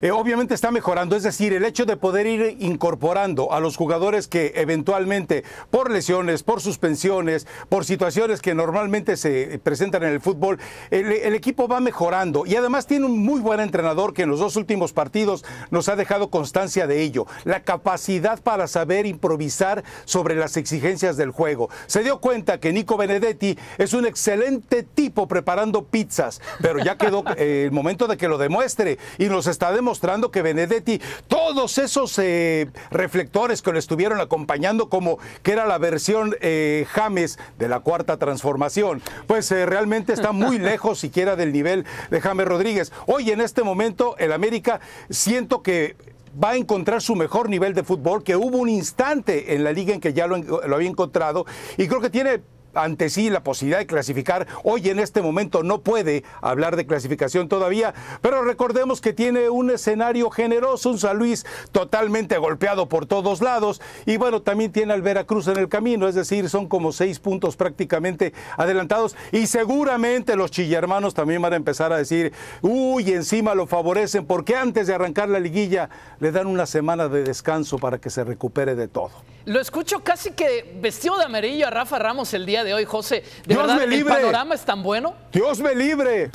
Eh, obviamente está mejorando, es decir, el hecho de poder ir incorporando a los jugadores que eventualmente por lesiones, por suspensiones, por situaciones que normalmente se presentan en el fútbol, el, equipo va mejorando y además tiene un muy buen entrenador que en los dos últimos partidos nos ha dejado constancia de ello, la capacidad para saber improvisar sobre las exigencias del juego. Se dio cuenta que Nico Benedetti es un excelente tipo preparando pizzas, pero ya quedó eh, el momento de que lo demuestre y nos está demostrando mostrando que Benedetti, todos esos eh, reflectores que lo estuvieron acompañando como que era la versión eh, James de la cuarta transformación, pues eh, realmente está muy lejos siquiera del nivel de James Rodríguez. Hoy en este momento el América siento que va a encontrar su mejor nivel de fútbol, que hubo un instante en la liga en que ya lo había encontrado y creo que tiene ante sí la posibilidad de clasificar. Hoy en este momento no puede hablar de clasificación todavía, pero recordemos que tiene un escenario generoso, un San Luis totalmente golpeado por todos lados y bueno, también tiene al Veracruz en el camino, es decir, son como seis puntos prácticamente adelantados y seguramente los chillermanos también van a empezar a decir, uy, encima lo favorecen porque antes de arrancar la liguilla le dan una semana de descanso para que se recupere de todo. Lo escucho casi que vestido de amarillo a Rafa Ramos el día de hoy, José. ¿De verdad, el panorama es tan bueno? Dios me libre.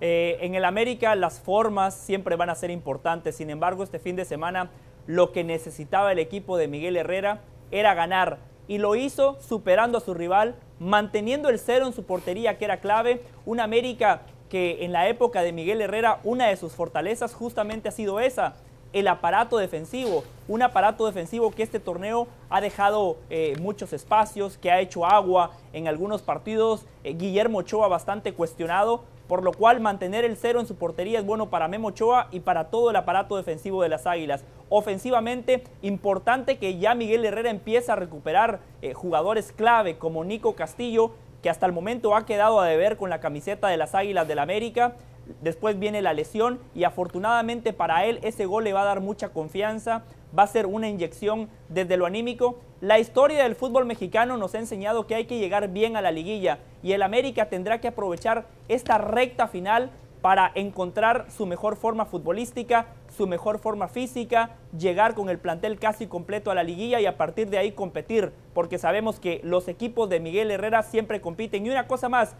Eh, en el América las formas siempre van a ser importantes, sin embargo este fin de semana lo que necesitaba el equipo de Miguel Herrera era ganar y lo hizo superando a su rival, manteniendo el cero en su portería que era clave, un América que en la época de Miguel Herrera una de sus fortalezas justamente ha sido esa, el aparato defensivo, un aparato defensivo que este torneo ha dejado eh, muchos espacios, que ha hecho agua en algunos partidos, eh, Guillermo Ochoa bastante cuestionado, por lo cual mantener el cero en su portería es bueno para Memo Ochoa y para todo el aparato defensivo de las Águilas. Ofensivamente, importante que ya Miguel Herrera empiece a recuperar eh, jugadores clave como Nico Castillo, que hasta el momento ha quedado a deber con la camiseta de las Águilas del América. Después viene la lesión y afortunadamente para él ese gol le va a dar mucha confianza, va a ser una inyección desde lo anímico. La historia del fútbol mexicano nos ha enseñado que hay que llegar bien a la liguilla y el América tendrá que aprovechar esta recta final para encontrar su mejor forma futbolística, su mejor forma física, llegar con el plantel casi completo a la liguilla y a partir de ahí competir, porque sabemos que los equipos de Miguel Herrera siempre compiten. Y una cosa más,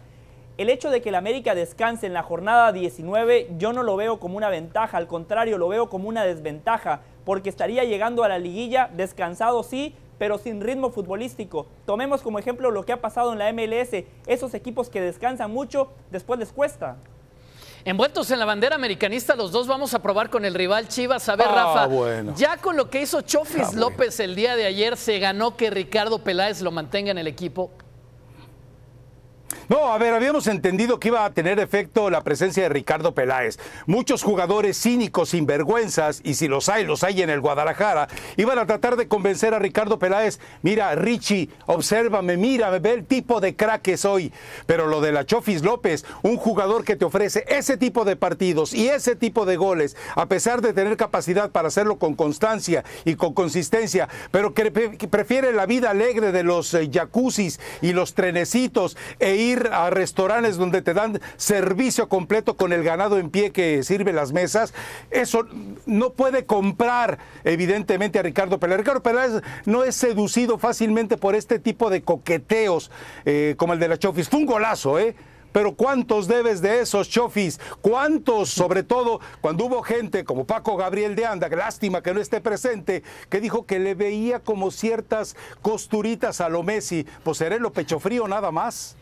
el hecho de que el América descanse en la jornada 19 yo no lo veo como una ventaja, al contrario, lo veo como una desventaja, porque estaría llegando a la liguilla descansado sí, pero sin ritmo futbolístico. Tomemos como ejemplo lo que ha pasado en la MLS, esos equipos que descansan mucho, después les cuesta. Envueltos en la bandera americanista, los dos vamos a probar con el rival Chivas. A ver, ah, Rafa, ya con lo que hizo Chofis ah, López el día de ayer, se ganó que Ricardo Peláez lo mantenga en el equipo. No, a ver, habíamos entendido que iba a tener efecto la presencia de Ricardo Peláez. Muchos jugadores cínicos, sinvergüenzas, y si los hay, los hay en el Guadalajara, iban a tratar de convencer a Ricardo Peláez, mira, Richie, obsérvame, mira, ve el tipo de crack que soy. Pero lo de la Chofis López, un jugador que te ofrece ese tipo de partidos y ese tipo de goles, a pesar de tener capacidad para hacerlo con constancia y con consistencia, pero que prefiere la vida alegre de los eh, yacuzis y los trenecitos e ir a restaurantes donde te dan servicio completo con el ganado en pie que sirve las mesas, eso no puede comprar evidentemente a Ricardo Pérez Ricardo Peláez no es seducido fácilmente por este tipo de coqueteos eh, como el de la Chofis. Fue un golazo, ¿eh? Pero ¿cuántos debes de esos, Chofis? ¿Cuántos, sobre todo, cuando hubo gente como Paco Gabriel de Anda, lástima que no esté presente, que dijo que le veía como ciertas costuritas a lo Messi? Pues seré lo pecho frío nada más.